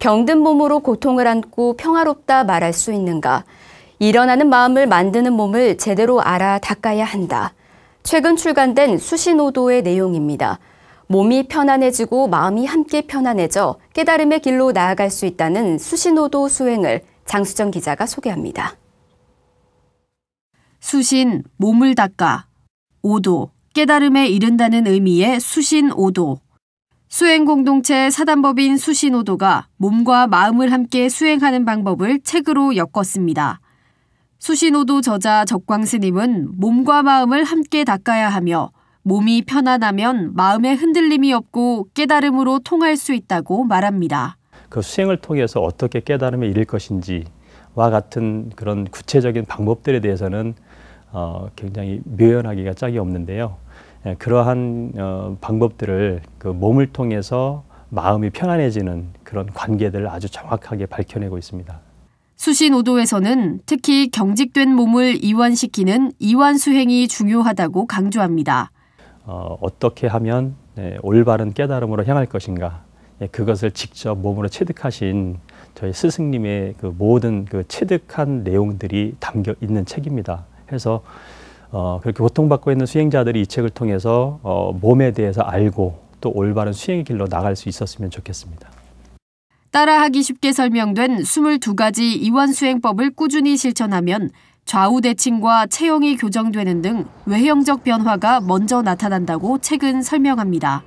병든 몸으로 고통을 안고 평화롭다 말할 수 있는가? 일어나는 마음을 만드는 몸을 제대로 알아 닦아야 한다. 최근 출간된 수신오도의 내용입니다. 몸이 편안해지고 마음이 함께 편안해져 깨달음의 길로 나아갈 수 있다는 수신오도 수행을 장수정 기자가 소개합니다. 수신, 몸을 닦아. 오도, 깨달음에 이른다는 의미의 수신오도. 수행공동체 사단법인 수신호도가 몸과 마음을 함께 수행하는 방법을 책으로 엮었습니다. 수신호도 저자 적광스님은 몸과 마음을 함께 닦아야 하며 몸이 편안하면 마음의 흔들림이 없고 깨달음으로 통할 수 있다고 말합니다. 그 수행을 통해서 어떻게 깨달음에 이를 것인지와 같은 그런 구체적인 방법들에 대해서는 어, 굉장히 묘연하기가 짝이 없는데요. 예, 그러한 어, 방법들을 그 몸을 통해서 마음이 편안해지는 그런 관계들을 아주 정확하게 밝혀내고 있습니다. 수신오도에서는 특히 경직된 몸을 이완시키는 이완수행이 중요하다고 강조합니다. 어, 떻게 하면 네, 올바른 깨달음으로 향할 것인가 예, 그것을 직접 몸으로 체득하신 저희 스승님의 그 모든 그 체득한 내용들이 담겨 있는 책입니다. 해서 어, 그렇게 고통받고 있는 수행자들이 이 책을 통해서 어, 몸에 대해서 알고 또 올바른 수행의 길로 나갈 수 있었으면 좋겠습니다. 따라하기 쉽게 설명된 22가지 이완 수행법을 꾸준히 실천하면 좌우 대칭과 체형이 교정되는 등 외형적 변화가 먼저 나타난다고 책은 설명합니다.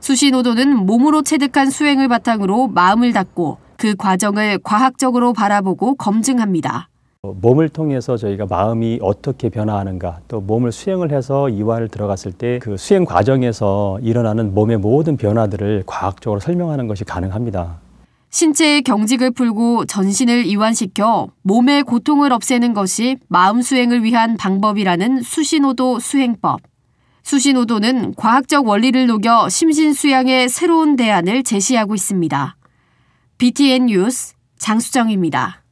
수시노도는 몸으로 체득한 수행을 바탕으로 마음을 닫고 그 과정을 과학적으로 바라보고 검증합니다. 어, 몸을 통해서 저희가 마음이 어떻게 변화하는가 또 몸을 수행을 해서 이화를 들어갔을 때 그 수행 과정에서 일어나는 몸의 모든 변화들을 과학적으로 설명하는 것이 가능합니다. 신체의 경직을 풀고 전신을 이완시켜 몸의 고통을 없애는 것이 마음 수행을 위한 방법이라는 수신호도 수행법. 수신호도는 과학적 원리를 녹여 심신수양의 새로운 대안을 제시하고 있습니다. BTN 뉴스 장수정입니다.